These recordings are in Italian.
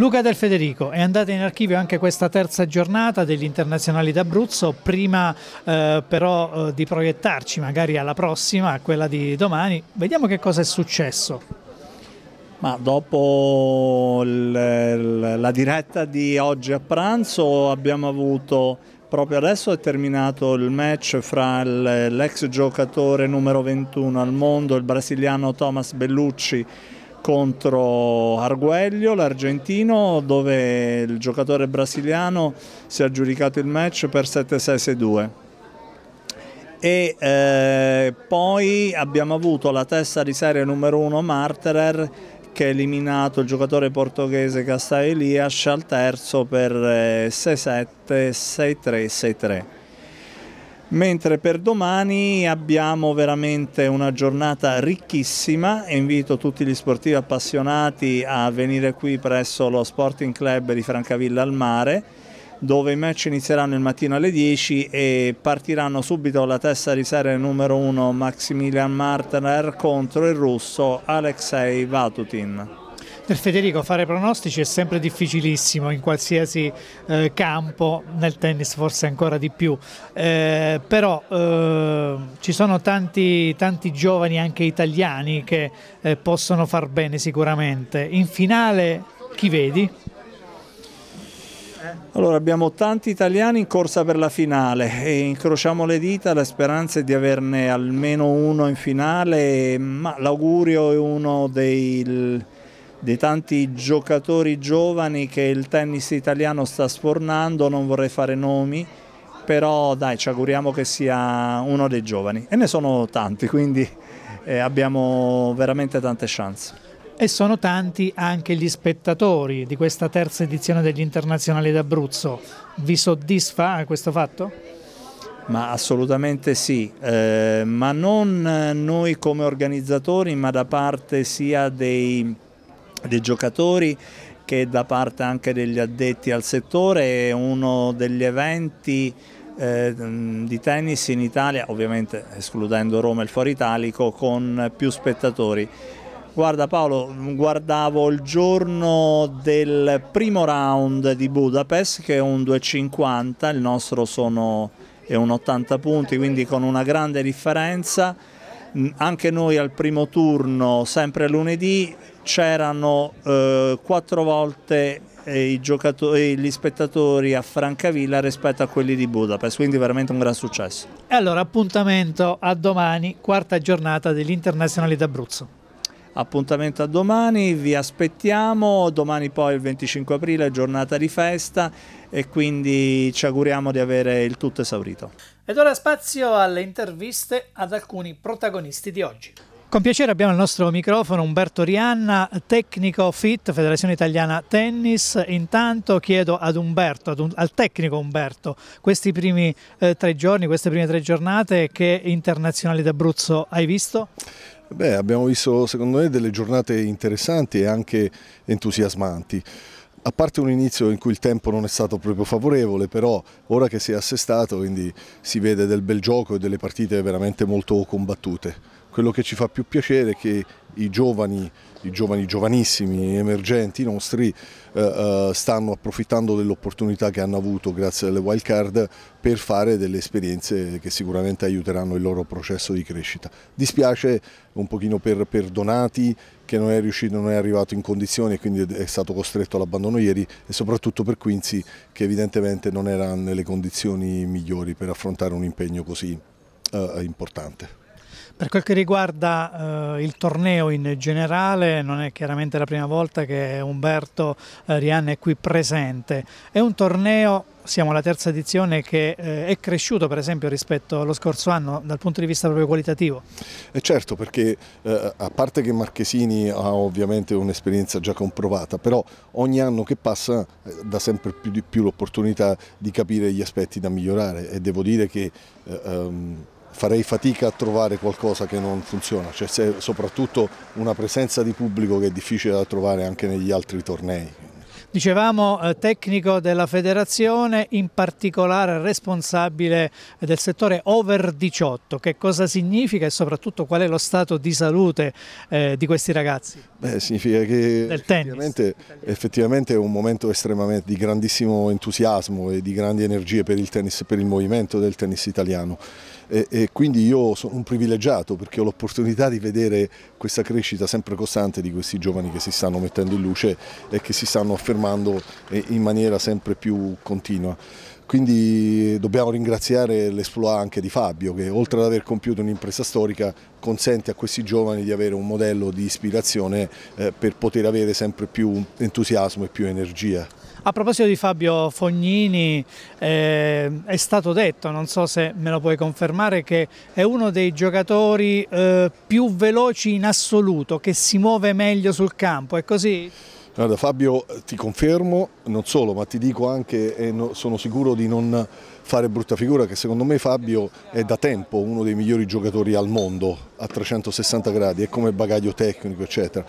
Luca Del Federico, è andata in archivio anche questa terza giornata degli internazionali d'Abruzzo, prima eh, però eh, di proiettarci magari alla prossima, a quella di domani, vediamo che cosa è successo. Ma dopo la diretta di oggi a pranzo abbiamo avuto proprio adesso è terminato il match fra l'ex giocatore numero 21 al mondo, il brasiliano Thomas Bellucci contro Arguello, l'argentino, dove il giocatore brasiliano si è aggiudicato il match per 7-6-6-2. E eh, poi abbiamo avuto la testa di serie numero 1 Marterer che ha eliminato il giocatore portoghese Castai Elias al terzo per 6-7, 6-3, 6-3 mentre per domani abbiamo veramente una giornata ricchissima e invito tutti gli sportivi appassionati a venire qui presso lo Sporting Club di Francavilla al Mare dove i match inizieranno il mattino alle 10 e partiranno subito la testa di serie numero 1 Maximilian Martner contro il russo Alexei Vatutin. Per Federico fare pronostici è sempre difficilissimo in qualsiasi eh, campo, nel tennis forse ancora di più, eh, però eh, ci sono tanti, tanti, giovani anche italiani che eh, possono far bene sicuramente. In finale chi vedi? Allora abbiamo tanti italiani in corsa per la finale e incrociamo le dita, la speranza è di averne almeno uno in finale, ma l'augurio è uno dei di tanti giocatori giovani che il tennis italiano sta sfornando, non vorrei fare nomi, però dai ci auguriamo che sia uno dei giovani e ne sono tanti, quindi eh, abbiamo veramente tante chance. E sono tanti anche gli spettatori di questa terza edizione degli internazionali d'Abruzzo. Vi soddisfa questo fatto? Ma assolutamente sì, eh, ma non eh, noi come organizzatori, ma da parte sia dei dei giocatori che da parte anche degli addetti al settore è uno degli eventi eh, di tennis in Italia, ovviamente escludendo Roma e il Foro Italico, con più spettatori. Guarda Paolo, guardavo il giorno del primo round di Budapest che è un 2,50, il nostro sono, è un 80 punti, quindi con una grande differenza anche noi al primo turno, sempre lunedì, c'erano eh, quattro volte eh, eh, gli spettatori a Francavilla rispetto a quelli di Budapest, quindi veramente un gran successo. E allora appuntamento a domani, quarta giornata dell'Internazionale d'Abruzzo. Appuntamento a domani, vi aspettiamo, domani poi il 25 aprile è giornata di festa e quindi ci auguriamo di avere il tutto esaurito. Ed ora spazio alle interviste ad alcuni protagonisti di oggi. Con piacere abbiamo al nostro microfono Umberto Rianna, tecnico FIT, Federazione Italiana Tennis. Intanto chiedo ad Umberto, ad un, al tecnico Umberto, questi primi eh, tre giorni, queste prime tre giornate che internazionali d'Abruzzo hai visto? Beh, abbiamo visto secondo me delle giornate interessanti e anche entusiasmanti a parte un inizio in cui il tempo non è stato proprio favorevole, però ora che si è assestato quindi si vede del bel gioco e delle partite veramente molto combattute. Quello che ci fa più piacere è che i giovani, i giovani giovanissimi, emergenti nostri, eh, eh, stanno approfittando dell'opportunità che hanno avuto grazie alle wild card per fare delle esperienze che sicuramente aiuteranno il loro processo di crescita. Dispiace un pochino per, per Donati che non è riuscito, non è arrivato in condizioni e quindi è stato costretto all'abbandono ieri e soprattutto per Quincy che evidentemente non era nelle condizioni migliori per affrontare un impegno così eh, importante. Per quel che riguarda eh, il torneo in generale, non è chiaramente la prima volta che Umberto eh, Rianne è qui presente. È un torneo siamo alla terza edizione che eh, è cresciuto per esempio rispetto allo scorso anno dal punto di vista proprio qualitativo? E eh, certo perché eh, a parte che Marchesini ha ovviamente un'esperienza già comprovata però ogni anno che passa eh, dà sempre più di più l'opportunità di capire gli aspetti da migliorare e devo dire che eh, ehm, farei fatica a trovare qualcosa che non funziona, cioè soprattutto una presenza di pubblico che è difficile da trovare anche negli altri tornei. Dicevamo eh, tecnico della federazione, in particolare responsabile del settore over 18. Che cosa significa e soprattutto qual è lo stato di salute eh, di questi ragazzi? Beh, significa che effettivamente, effettivamente, è un momento estremamente di grandissimo entusiasmo e di grandi energie per il tennis, per il movimento del tennis italiano. E, e quindi io sono un privilegiato perché ho l'opportunità di vedere questa crescita sempre costante di questi giovani che si stanno mettendo in luce e che si stanno affermando trasformando in maniera sempre più continua. Quindi dobbiamo ringraziare l'esploit anche di Fabio che oltre ad aver compiuto un'impresa storica consente a questi giovani di avere un modello di ispirazione eh, per poter avere sempre più entusiasmo e più energia. A proposito di Fabio Fognini, eh, è stato detto, non so se me lo puoi confermare, che è uno dei giocatori eh, più veloci in assoluto, che si muove meglio sul campo, è così? Guarda Fabio ti confermo, non solo, ma ti dico anche e eh, sono sicuro di non fare brutta figura che secondo me Fabio è da tempo uno dei migliori giocatori al mondo a 360 gradi, è come bagaglio tecnico eccetera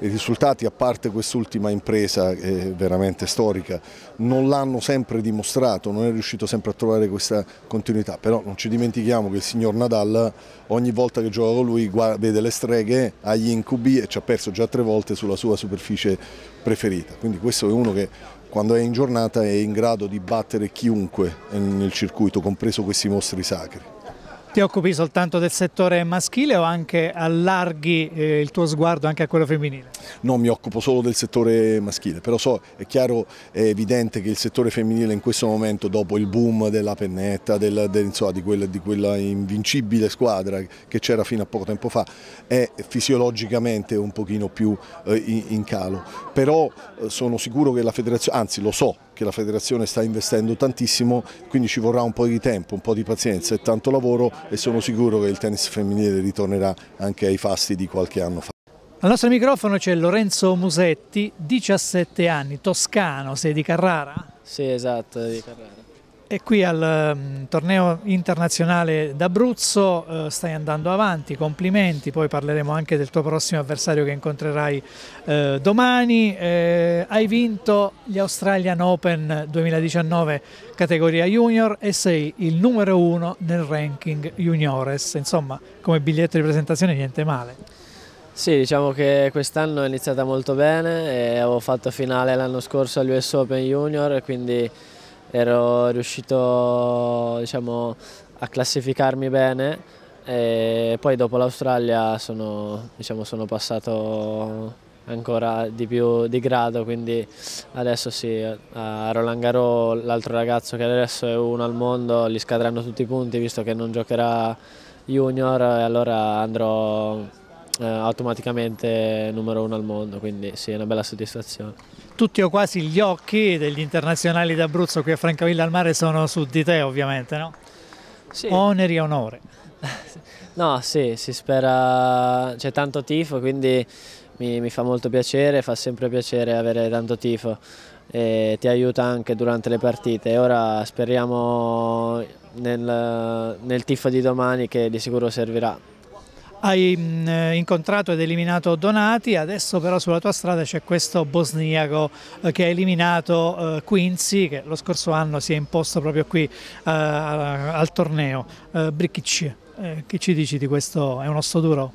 i risultati, a parte quest'ultima impresa che eh, è veramente storica, non l'hanno sempre dimostrato, non è riuscito sempre a trovare questa continuità, però non ci dimentichiamo che il signor Nadal ogni volta che gioca con lui vede le streghe, ha gli incubi e ci ha perso già tre volte sulla sua superficie preferita, quindi questo è uno che quando è in giornata è in grado di battere chiunque nel circuito, compreso questi mostri sacri ti occupi soltanto del settore maschile o anche allarghi eh, il tuo sguardo anche a quello femminile? No, mi occupo solo del settore maschile, però so, è chiaro, è evidente che il settore femminile in questo momento, dopo il boom della pennetta, del, del, insomma, di, quella, di, quella, invincibile squadra che c'era fino a poco tempo fa, è fisiologicamente un pochino più eh, in, in, calo. Però eh, sono sicuro che la federazione, anzi lo so, che la federazione sta investendo tantissimo, quindi ci vorrà un po' di tempo, un po' di pazienza e tanto lavoro e sono sicuro che il tennis femminile ritornerà anche ai fasti di qualche anno fa. Al nostro microfono c'è Lorenzo Musetti, 17 anni, toscano, sei di Carrara? Sì, esatto, di Carrara. E qui al ehm, torneo internazionale d'Abruzzo eh, stai andando avanti, complimenti, poi parleremo anche del tuo prossimo avversario che incontrerai eh, domani. Eh, hai vinto gli Australian Open 2019 categoria junior e sei il numero uno nel ranking juniores, insomma come biglietto di presentazione niente male. Sì, diciamo che quest'anno è iniziata molto bene, avevo fatto finale l'anno scorso agli US Open Junior, quindi ero riuscito diciamo, a classificarmi bene e poi dopo l'Australia sono, diciamo, sono passato ancora di più di grado, quindi adesso sì, a Roland Garros l'altro ragazzo che adesso è uno al mondo, gli scadranno tutti i punti visto che non giocherà junior e allora andrò eh, automaticamente numero uno al mondo, quindi sì è una bella soddisfazione tutti o quasi gli occhi degli internazionali d'Abruzzo qui a Francavilla al Mare sono su di te ovviamente, no? Sì. Oneri e onore. No, sì, si spera, c'è tanto tifo, quindi mi, mi, fa molto piacere, fa sempre piacere avere tanto tifo e ti aiuta anche durante le partite. Ora speriamo nel, nel tifo di domani che di sicuro servirà hai mm, eh, incontrato ed eliminato Donati, adesso però sulla tua strada c'è questo bosniaco eh, che ha eliminato eh, Quincy che lo scorso anno si è imposto proprio qui al torneo, Brikic, che ci dici di questo? È un osso duro?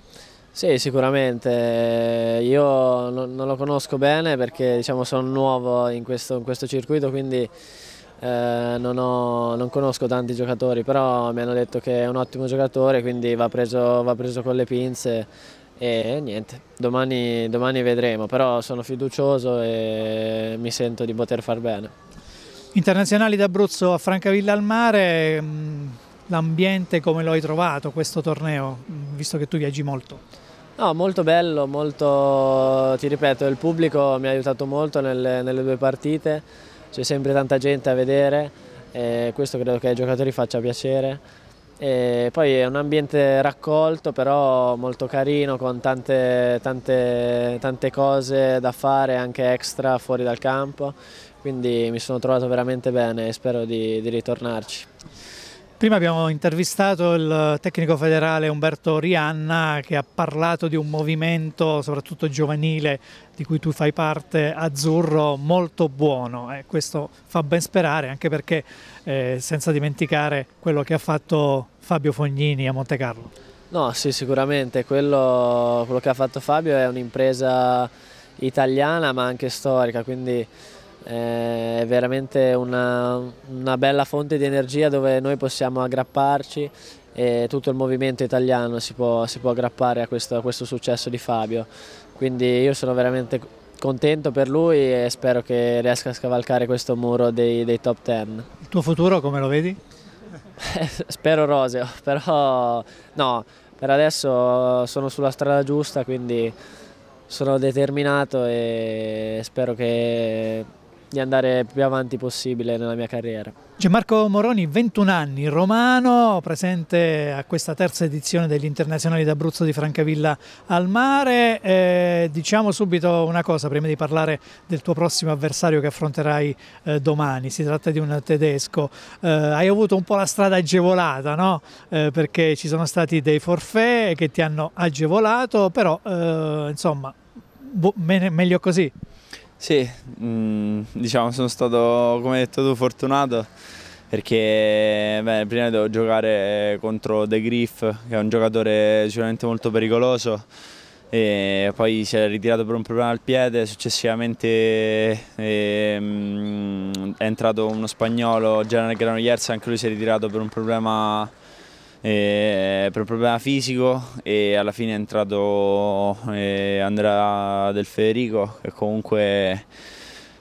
Sì, sicuramente. Io non, lo conosco bene perché diciamo, sono nuovo in questo, in questo circuito, quindi eh, non, ho, non, conosco tanti giocatori, però mi hanno detto che è un ottimo giocatore, quindi va preso, va preso con le pinze e niente, domani, domani vedremo, però sono fiducioso e mi sento di poter far bene. Internazionali d'Abruzzo a Francavilla al Mare, mm, l'ambiente come lo hai trovato questo torneo, mm, visto che tu viaggi molto? No, molto bello, molto, ti ripeto, il pubblico mi ha aiutato molto nelle, nelle due partite c'è sempre tanta gente a vedere e questo credo che ai giocatori faccia piacere. E poi è un ambiente raccolto però molto carino con tante, tante, tante cose da fare anche extra fuori dal campo, quindi mi sono trovato veramente bene e spero di, di ritornarci. Prima abbiamo intervistato il tecnico federale Umberto Rianna che ha parlato di un movimento, soprattutto giovanile, di cui tu fai parte, azzurro, molto buono. Eh, questo fa ben sperare, anche perché eh, senza dimenticare quello che ha fatto Fabio Fognini a Monte Carlo. No, sì, sicuramente. Quello, quello che ha fatto Fabio è un'impresa italiana ma anche storica, quindi eh, è veramente una, una, bella fonte di energia dove noi possiamo aggrapparci e tutto il movimento italiano si può, si può aggrappare a questo, a questo, successo di Fabio. Quindi io sono veramente contento per lui e spero che riesca a scavalcare questo muro dei, dei top 10. Il tuo futuro come lo vedi? spero roseo, però no, per adesso sono sulla strada giusta, quindi sono determinato e spero che di andare più avanti possibile nella mia carriera. Gianmarco Moroni, 21 anni, romano, presente a questa terza edizione degli internazionali d'Abruzzo di Francavilla al mare. Eh, diciamo subito una cosa prima di parlare del tuo prossimo avversario che affronterai eh, domani, si tratta di un tedesco. Eh, hai avuto un po' la strada agevolata, no? Eh, perché ci sono stati dei forfè che ti hanno agevolato, però eh, insomma, boh, meglio così. Sì, mh, mm, diciamo sono stato, come hai detto tu, fortunato perché beh, prima devo giocare contro De Griff, che è un giocatore sicuramente molto pericoloso, e poi si è ritirato per un problema al piede, successivamente eh, mh, è entrato uno spagnolo, General Granollers, anche lui si è ritirato per un problema eh, per un problema fisico e alla fine è entrato eh, Andrea Del Federico che comunque...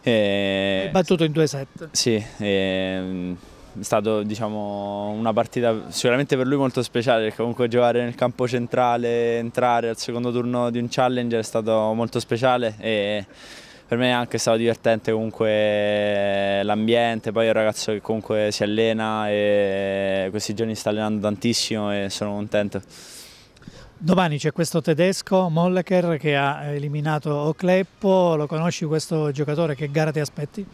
Eh, battuto in due set. Sì, eh, è stata diciamo, una partita sicuramente per lui molto speciale perché comunque giocare nel campo centrale, entrare al secondo turno di un challenger è stato molto speciale. E, per me anche è stato divertente comunque l'ambiente, poi è un ragazzo che comunque si allena e questi giorni sta allenando tantissimo e sono contento. Domani c'è questo tedesco, Molleker, che ha eliminato Ocleppo, lo conosci questo giocatore, che gara ti aspetti?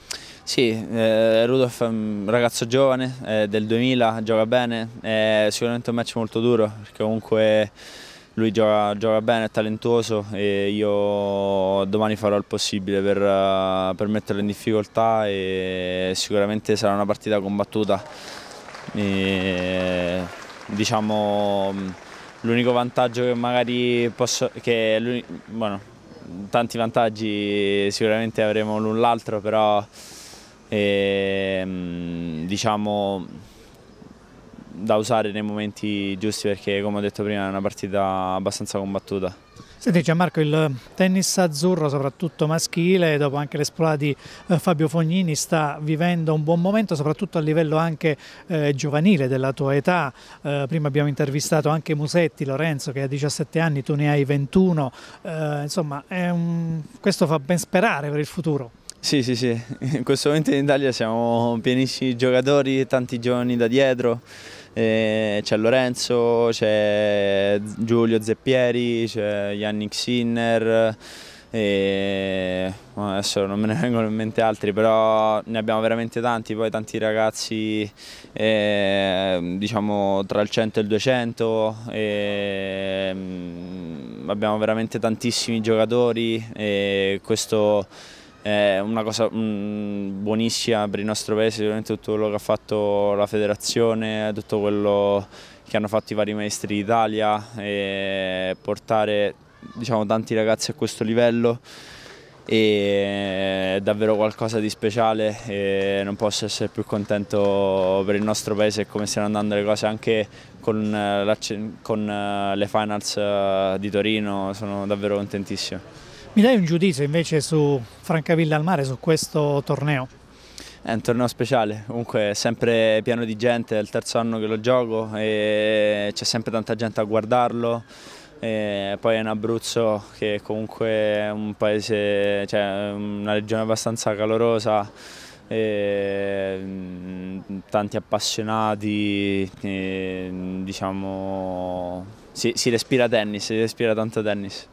Sì, eh, Rudolf è un ragazzo giovane, eh, del 2000, gioca bene, è sicuramente un match molto duro, perché comunque lui gioca, gioca, bene, è talentuoso e io domani farò il possibile per, eh, per, metterlo in difficoltà e sicuramente sarà una partita combattuta. E, diciamo l'unico vantaggio che magari posso... Che bueno, tanti vantaggi sicuramente avremo l'un l'altro però e, ehm, diciamo da usare nei momenti giusti perché come ho detto prima è una partita abbastanza combattuta. Senti Gianmarco, il tennis azzurro, soprattutto maschile, dopo anche l'esplorazione di eh, Fabio Fognini, sta vivendo un buon momento, soprattutto a livello anche eh, giovanile della tua età. Eh, prima abbiamo intervistato anche Musetti, Lorenzo, che ha 17 anni, tu ne hai 21. Eh, insomma, un... questo fa ben sperare per il futuro. Sì, sì, sì. In questo momento in Italia siamo pienissimi di giocatori, tanti giovani da dietro eh, c'è Lorenzo, c'è Giulio Zeppieri, c'è Yannick Sinner, e adesso non me ne vengono in mente altri, però ne abbiamo veramente tanti, poi tanti ragazzi eh, diciamo tra il 100 e il 200, eh, mm, abbiamo veramente tantissimi giocatori e questo è una cosa mm, buonissima per il nostro paese, sicuramente tutto quello che ha fatto la federazione, tutto quello che hanno fatto i vari maestri d'Italia e portare diciamo, tanti ragazzi a questo livello è davvero qualcosa di speciale e non posso essere più contento per il nostro paese e come stanno andando le cose anche con, eh, la, con eh, le finals eh, di Torino, sono davvero contentissimo. Mi dai un giudizio invece su Francavilla al mare, su questo torneo? È un torneo speciale, comunque è sempre pieno di gente, è il terzo anno che lo gioco e c'è sempre tanta gente a guardarlo. E poi è in Abruzzo che comunque è un paese, cioè una regione abbastanza calorosa, mm, tanti appassionati, e, diciamo, si, si respira tennis, si respira tanto tennis.